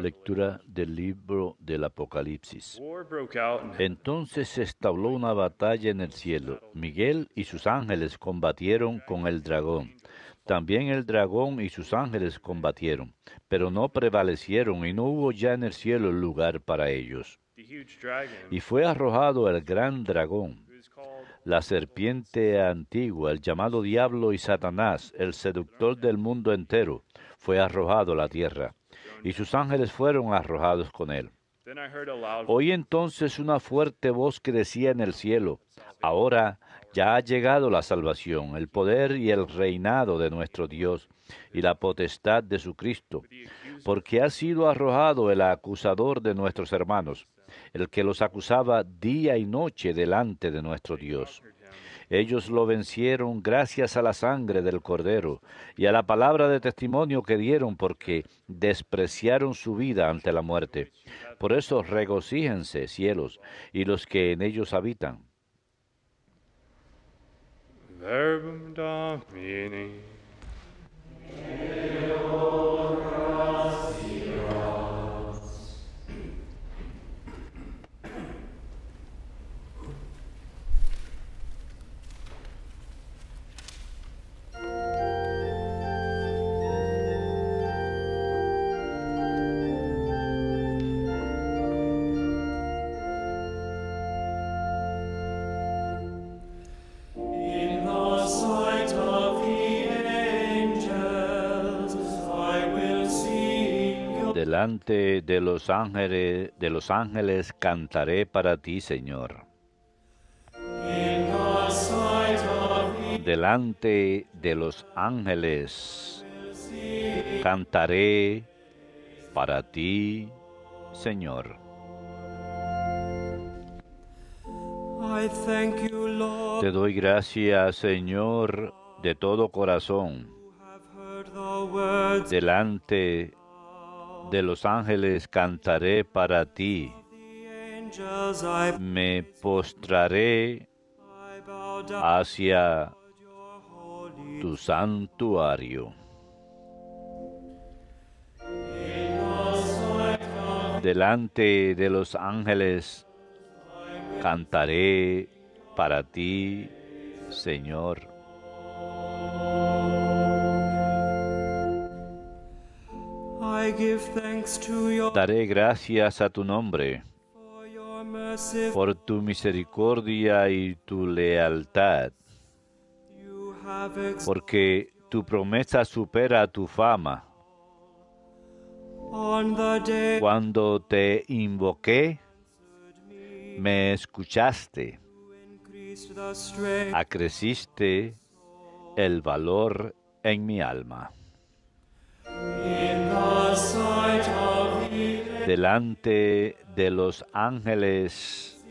Lectura del libro del Apocalipsis. Entonces se establó una batalla en el cielo. Miguel y sus ángeles combatieron con el dragón. También el dragón y sus ángeles combatieron, pero no prevalecieron y no hubo ya en el cielo lugar para ellos. Y fue arrojado el gran dragón, la serpiente antigua, el llamado diablo y Satanás, el seductor del mundo entero, fue arrojado a la tierra y sus ángeles fueron arrojados con él. Oí entonces una fuerte voz que decía en el cielo, ahora ya ha llegado la salvación, el poder y el reinado de nuestro Dios y la potestad de su Cristo, porque ha sido arrojado el acusador de nuestros hermanos, el que los acusaba día y noche delante de nuestro Dios. Ellos lo vencieron gracias a la sangre del Cordero y a la palabra de testimonio que dieron porque despreciaron su vida ante la muerte. Por eso regocíjense, cielos, y los que en ellos habitan. Verbum de los ángeles, de los ángeles cantaré para ti, Señor. Delante de los ángeles cantaré para ti, Señor. Te doy gracias, Señor, de todo corazón, delante de los ángeles cantaré para ti. Me postraré hacia tu santuario. Delante de los ángeles cantaré para ti, Señor. Daré gracias a tu nombre por tu misericordia y tu lealtad, porque tu promesa supera tu fama. Cuando te invoqué, me escuchaste, acreciste el valor en mi alma. Delante de los ángeles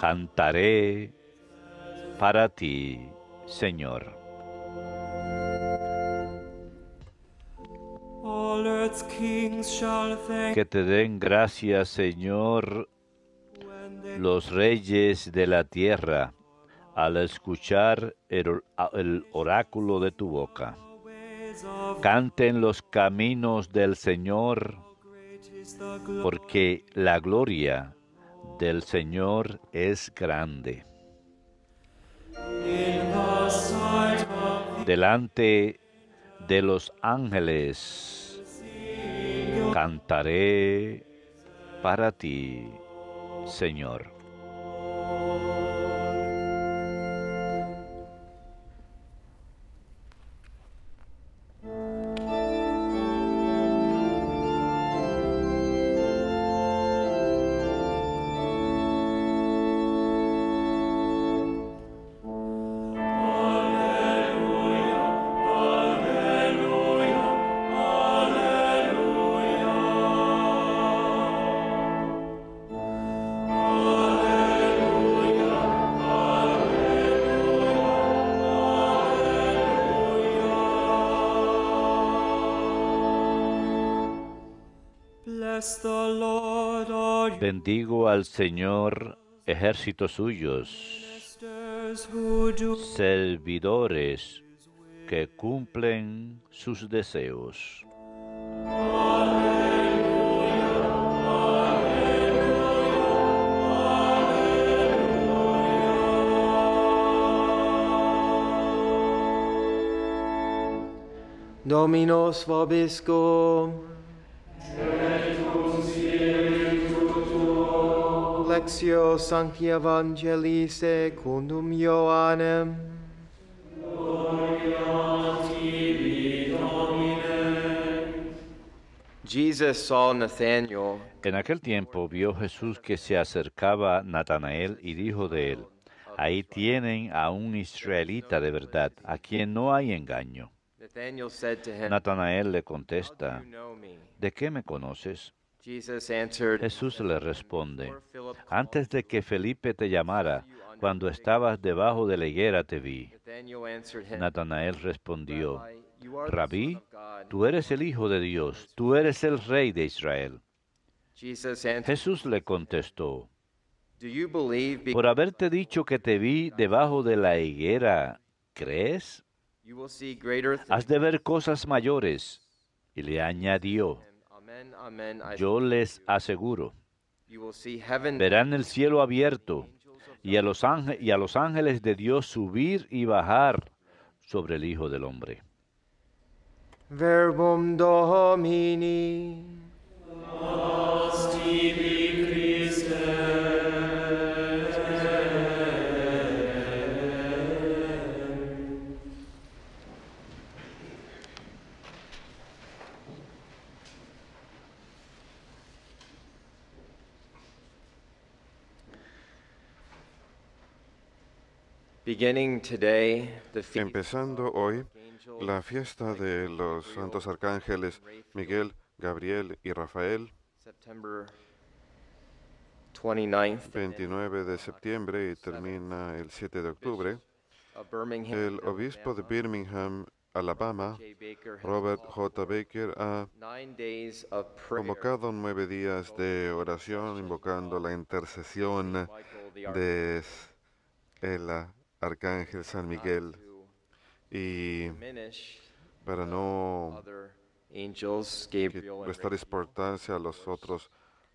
cantaré para ti, Señor. Que te den gracias, Señor, los reyes de la tierra al escuchar el, oráculo de tu boca. Canten los caminos del Señor, porque la gloria del Señor es grande. Delante de los ángeles cantaré para ti, Señor. Bendigo al Señor, ejércitos suyos, este servidores que cumplen sus deseos. Dominos vobiscum. En aquel tiempo vio Jesús que se acercaba a Natanael y dijo de él, Ahí tienen a un israelita de verdad, a quien no hay engaño. Natanael le contesta, ¿de qué me conoces? Jesús le responde, antes de que Felipe te llamara, cuando estabas debajo de la higuera te vi. Natanael respondió, Rabí, tú eres el Hijo de Dios, tú eres el Rey de Israel. Jesús le contestó, por haberte dicho que te vi debajo de la higuera, ¿crees? Has de ver cosas mayores. Y le añadió, yo les aseguro, verán el cielo abierto y a los, ángeles, de Dios subir y bajar sobre el Hijo del Hombre. Empezando hoy la fiesta de los santos arcángeles Miguel, Gabriel y Rafael, 29 de septiembre y termina el 7 de octubre, el obispo de Birmingham, Alabama, Robert J. Baker, ha convocado nueve días de oración invocando la intercesión de la Arcángel San ah, Miguel y para no prestar importancia a los otros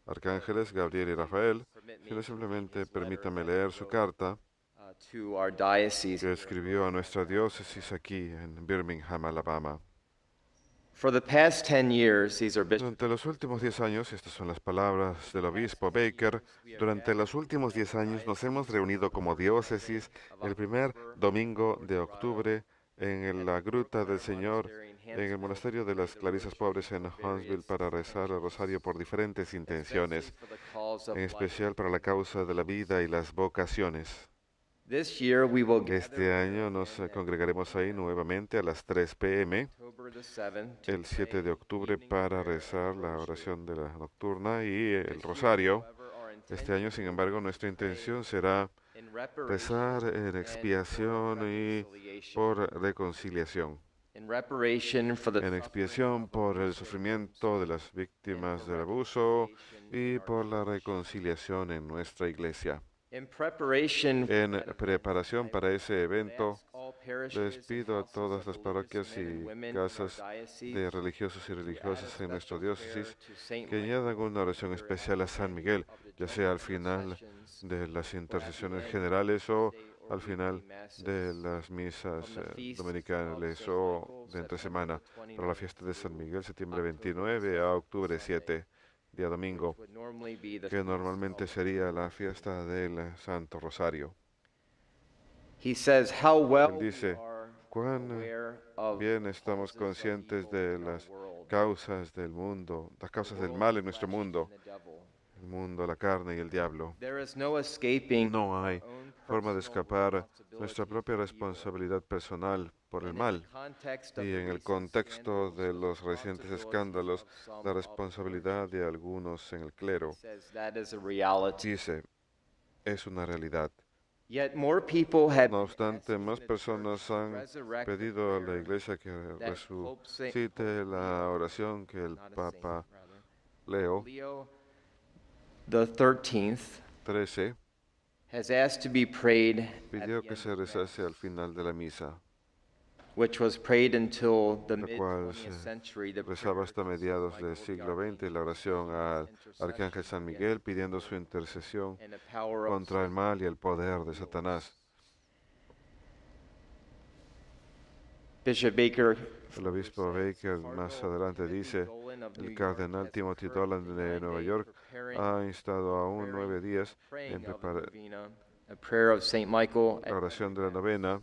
arcángeles, Gabriel y Rafael, sino simplemente permítame leer su carta uh, que escribió a nuestra diócesis aquí en Birmingham, Alabama. Durante los últimos 10 años, estas son las palabras del obispo Baker, durante los últimos diez años nos hemos reunido como diócesis el primer domingo de octubre en la Gruta del Señor, en el Monasterio de las Clarisas Pobres en Huntsville para rezar el rosario por diferentes intenciones, en especial para la causa de la vida y las vocaciones. Este año nos congregaremos ahí nuevamente a las 3 p.m. el 7 de octubre para rezar la oración de la nocturna y el rosario. Este año, sin embargo, nuestra intención será rezar en expiación y por reconciliación. En expiación por el sufrimiento de las víctimas del abuso y por la reconciliación en nuestra iglesia. En preparación para ese evento, les pido a todas las parroquias y casas de religiosos y religiosas en nuestra diócesis que añadan una oración especial a San Miguel, ya sea al final de las intercesiones generales o al final de las misas eh, dominicales o de entre semana. Para la fiesta de San Miguel, septiembre 29 a octubre 7 día domingo, que normalmente sería la fiesta del Santo Rosario. Él dice, cuán bien estamos conscientes de las causas del mundo, las causas del mal en nuestro mundo, el mundo, la carne y el diablo. No hay forma de escapar nuestra propia responsabilidad personal por el mal y en el contexto de los recientes escándalos, la responsabilidad de algunos en el clero dice, es una realidad. No obstante, más personas han pedido a la Iglesia que resucite la oración que el Papa Leo XIII pidió que se rezase al final de la misa la cual se rezaba hasta mediados del siglo XX, la oración al Arcángel San Miguel pidiendo su intercesión contra el mal y el poder de Satanás. El obispo Baker más adelante dice, el cardenal Timothy Dolan de Nueva York ha instado aún nueve días en preparar la oración de la novena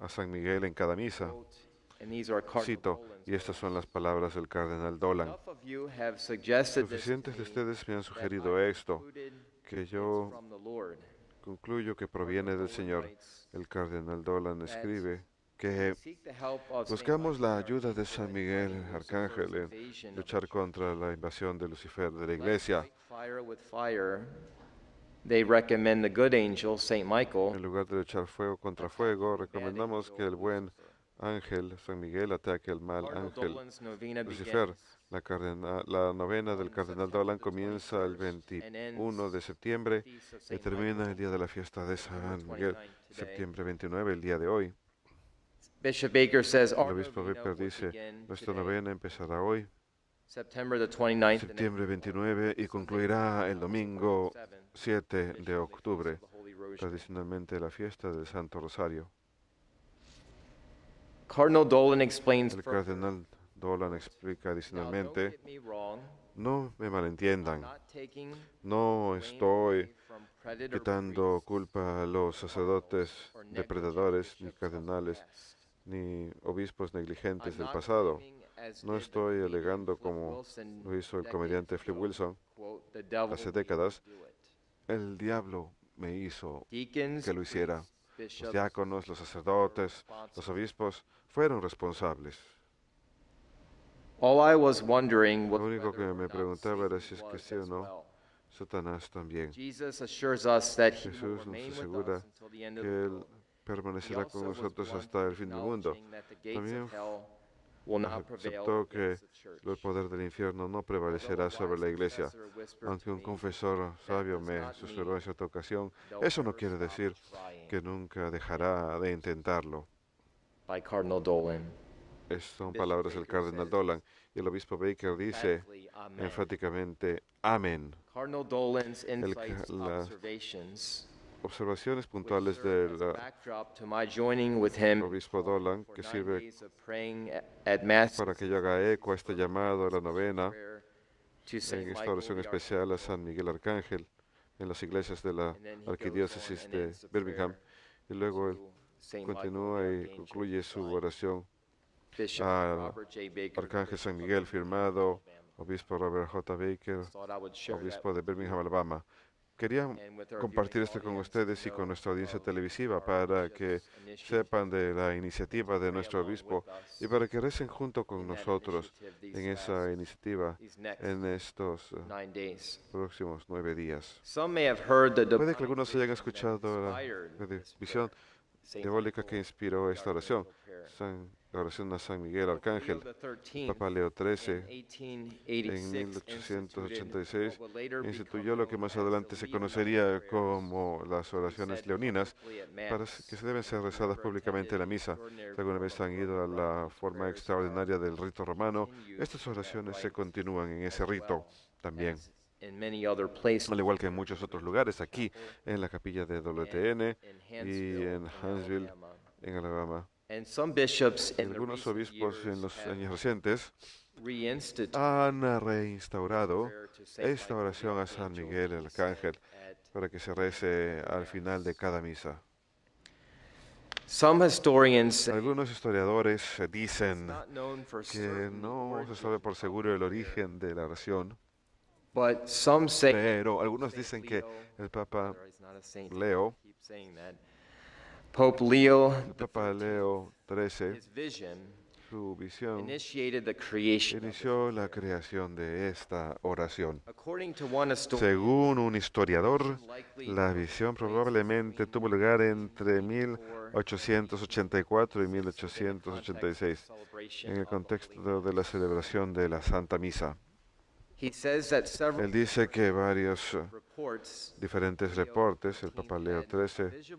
a San Miguel en cada misa. Cito, y estas son las palabras del cardenal Dolan. Suficientes de ustedes me han sugerido esto, que yo concluyo que proviene del Señor. El cardenal Dolan escribe que buscamos la ayuda de San Miguel Arcángel en luchar contra la invasión de Lucifer de la iglesia recommend good angel, Saint Michael. En lugar de echar fuego contra fuego, recomendamos que el buen ángel San Miguel ataque al mal ángel Lucifer. La, novena del cardenal Dolan comienza el 21 de septiembre y termina el día de la fiesta de San Miguel, septiembre 29, el día de hoy. el obispo Baker dice, nuestra novena empezará hoy, septiembre 29, y concluirá el domingo 7 de octubre, tradicionalmente la fiesta del Santo Rosario. El cardenal Dolan explica adicionalmente, no me malentiendan, no estoy quitando culpa a los sacerdotes depredadores, ni cardenales, ni obispos negligentes del pasado. No estoy alegando como lo hizo el comediante Flip Wilson hace décadas, el diablo me hizo que lo hiciera. Los diáconos, los sacerdotes, los obispos fueron responsables. Lo único que me preguntaba era si es que sí o no, Satanás también. Jesús nos asegura que Él permanecerá con nosotros hasta el fin del mundo. También aceptó que el poder del infierno no prevalecerá sobre la iglesia. Aunque un confesor sabio me susurró en cierta ocasión, eso no quiere decir que nunca dejará de intentarlo. Estas son palabras del cardenal Dolan. Y el obispo Baker dice enfáticamente, amén. El, observaciones puntuales del obispo Dolan, que sirve para que yo haga eco a este llamado a la novena en esta oración especial a San Miguel Arcángel en las iglesias de la arquidiócesis de Birmingham. Y luego él continúa y concluye su oración al Arcángel San Miguel, firmado obispo Robert J. Baker, obispo de Birmingham, Alabama. Quería compartir esto con ustedes y con nuestra audiencia um, televisiva para que sepan de la iniciativa de nuestro obispo y para que recen junto con nosotros en esa iniciativa en estos uh, próximos nueve días. Puede que algunos hayan escuchado la visión diabólica que inspiró esta oración la oración de San Miguel Arcángel, Papa Leo XIII, en 1886, instituyó lo que más adelante se conocería como las oraciones leoninas, para que se deben ser rezadas públicamente en la misa. alguna vez han ido a la forma extraordinaria del rito romano, estas oraciones se continúan en ese rito también. Al igual que en muchos otros lugares, aquí en la capilla de WTN y en Huntsville, en Alabama. Algunos obispos en los años recientes han reinstaurado esta oración a San Miguel el Arcángel para que se rece al final de cada misa. Algunos historiadores dicen que no se sabe por seguro el origen de la oración, pero algunos dicen que el Papa Leo Pope Leo, Papa Leo XIII, su visión inició la creación de esta oración. Según un historiador, la visión probablemente tuvo lugar entre 1884 y 1886, en el contexto de la celebración de la Santa Misa. Él dice que varios diferentes reportes, el Papa Leo XIII,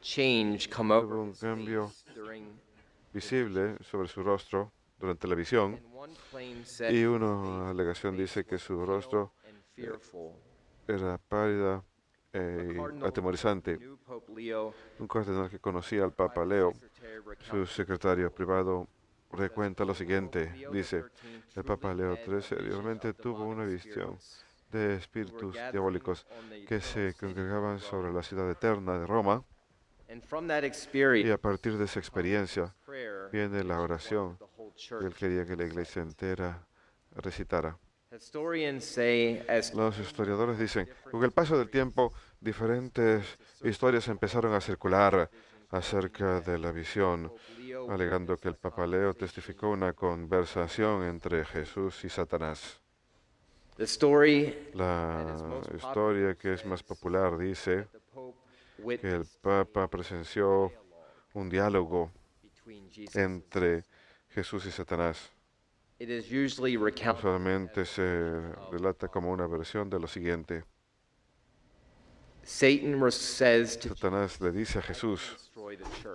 Hubo un cambio visible sobre su rostro durante la visión y una alegación dice que su rostro era pálida eh, y atemorizante. Un cardenal que conocía al Papa Leo, su secretario privado, recuenta lo siguiente. Dice, el Papa Leo III realmente tuvo una visión de espíritus diabólicos que se congregaban sobre la ciudad eterna de Roma y a partir de esa experiencia um, viene la oración que él quería que la iglesia entera recitara. Los historiadores dicen, con el paso del tiempo, diferentes historias empezaron a circular acerca de la visión, alegando que el Papa Leo testificó una conversación entre Jesús y Satanás. La historia que es más popular dice que el Papa presenció un diálogo entre Jesús y Satanás. Solamente se relata como una versión de lo siguiente. Satanás le dice a Jesús,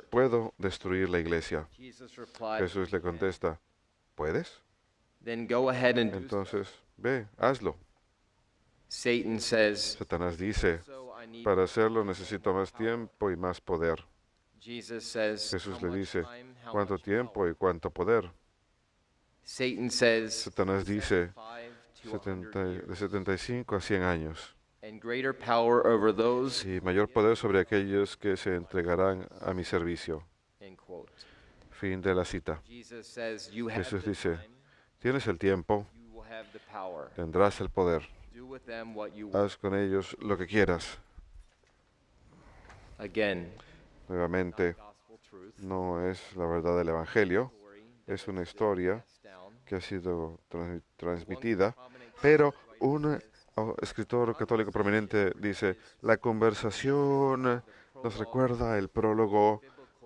¿puedo destruir la iglesia? Jesús le contesta, ¿puedes? Entonces, ve, hazlo. Satanás dice, para hacerlo necesito más tiempo y más poder. Jesús le dice, ¿cuánto tiempo y cuánto poder? Satanás dice, de 75 a 100 años. Y mayor poder sobre aquellos que se entregarán a mi servicio. Fin de la cita. Jesús dice, tienes el tiempo, tendrás el poder. Haz con ellos lo que quieras. Nuevamente, no es la verdad del Evangelio, es una historia que ha sido transmitida, pero un oh, escritor católico prominente dice, la conversación nos recuerda el prólogo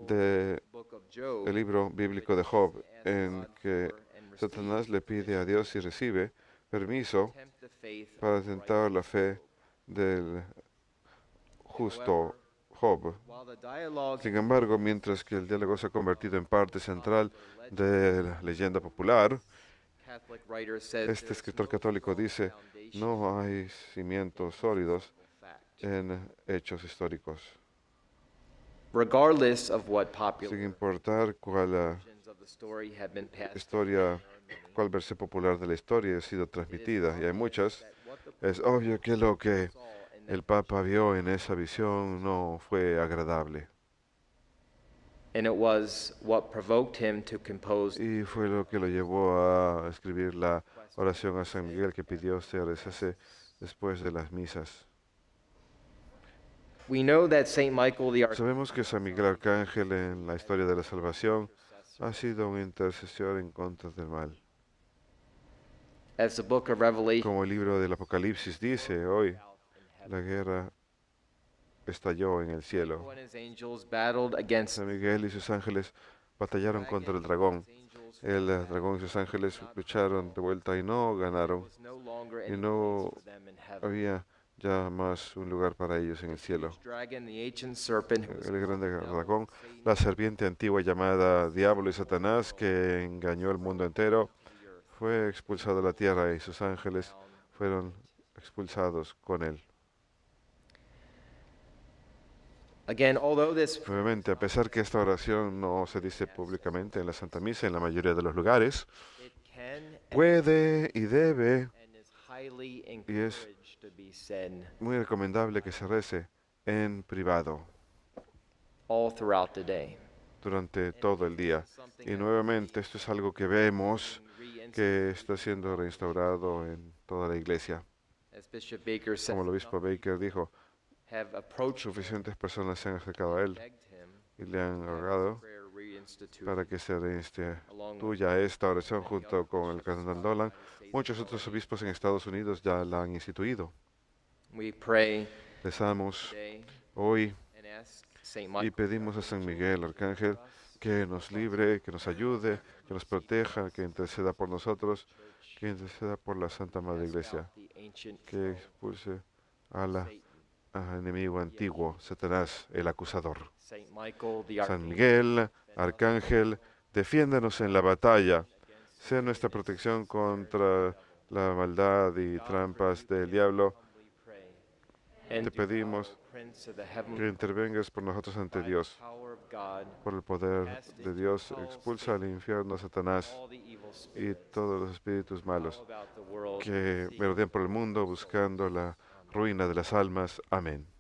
del libro bíblico de Job, en que Satanás le pide a Dios y recibe permiso para tentar la fe del justo sin embargo, mientras que el diálogo se ha convertido en parte central de la leyenda popular, este escritor católico dice, no hay cimientos sólidos en hechos históricos. Sin importar cuál ah, historia, cuál versión popular de la historia ha sido transmitida, y hay muchas, es obvio que lo que el Papa vio en esa visión no fue agradable. Y fue lo que lo llevó a escribir la oración a San Miguel que pidió se rezase después de las misas. Sabemos que San Miguel Arcángel en la historia de la salvación ha sido un intercesor en contra del mal. Como el libro del Apocalipsis dice hoy, la guerra estalló en el cielo. San Miguel y sus ángeles batallaron contra el dragón. El eh, dragón y sus ángeles lucharon de vuelta y no ganaron. Y no había ya más un lugar para ellos en el cielo. El gran dragón, la serpiente antigua llamada Diablo y Satanás, que engañó al mundo entero, fue expulsado de la tierra y sus ángeles fueron expulsados con él. Nuevamente, a pesar que esta oración no se dice públicamente en la Santa Misa en la mayoría de los lugares, puede y debe, y es muy recomendable que se rece en privado durante todo el día. Y nuevamente, esto es algo que vemos que está siendo reinstaurado en toda la iglesia. Como el obispo Baker dijo, Suficientes personas se han acercado a él y le han rogado para que se reinstituya esta oración junto con el cardenal Dolan. Muchos otros obispos en Estados Unidos ya la han instituido. Rezamos hoy y pedimos a San Miguel, Arcángel, que nos libre, que nos ayude, que nos proteja, que interceda por nosotros, que interceda por la Santa Madre Iglesia, que expulse a la Ah, enemigo antiguo, Satanás, el acusador. San Miguel, Arcángel, defiéndanos en la batalla, sea nuestra protección contra la maldad y trampas del diablo. Te pedimos que intervengas por nosotros ante Dios. Por el poder de Dios, expulsa al infierno a Satanás y todos los espíritus malos que merodean por el mundo buscando la ruina de las almas. Amén.